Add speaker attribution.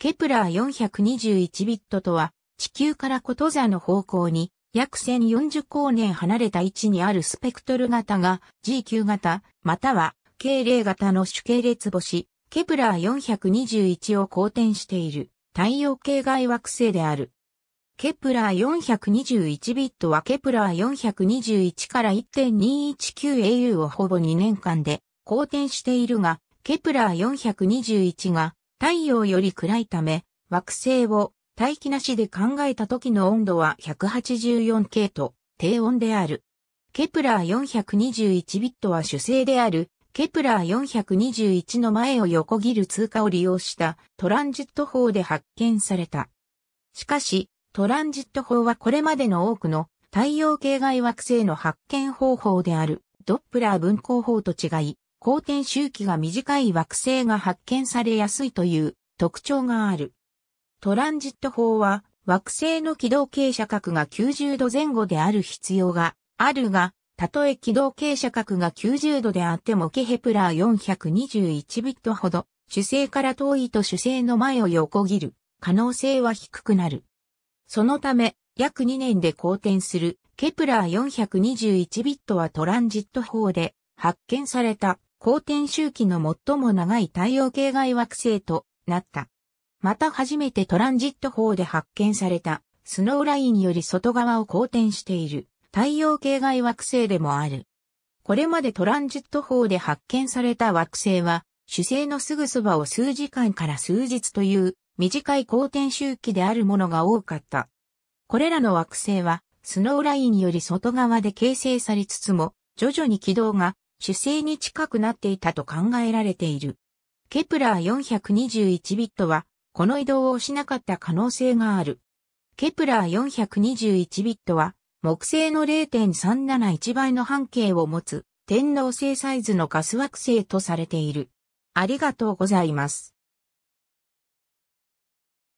Speaker 1: ケプラー421ビットとは、地球からこと座の方向に約1040光年離れた位置にあるスペクトル型が g 級型、または K0 型の主系列星、ケプラー421を公転している太陽系外惑星である。ケプラー421ビットはケプラー421から 1.219au をほぼ2年間で公転しているが、ケプラー421が太陽より暗いため、惑星を大気なしで考えた時の温度は 184K と低温である。ケプラー421ビットは主星であるケプラー421の前を横切る通過を利用したトランジット法で発見された。しかし、トランジット法はこれまでの多くの太陽系外惑星の発見方法であるドップラー分光法と違い、公転周期が短い惑星が発見されやすいという特徴がある。トランジット法は惑星の軌道傾斜角が90度前後である必要があるが、たとえ軌道傾斜角が90度であってもケヘプラー421ビットほど主星から遠いと主星の前を横切る可能性は低くなる。そのため約2年で公転するケプラー421ビットはトランジット法で発見された。公転周期の最も長い太陽系外惑星となった。また初めてトランジット法で発見されたスノーラインより外側を公転している太陽系外惑星でもある。これまでトランジット法で発見された惑星は主星のすぐそばを数時間から数日という短い公転周期であるものが多かった。これらの惑星はスノーラインより外側で形成されつつも徐々に軌道が主星に近くなっていたと考えられている。ケプラー421ビットは、この移動をしなかった可能性がある。ケプラー421ビットは、木星の0.371倍の半径を持つ天王星サイズのガス惑星とされている。ありがとうございます。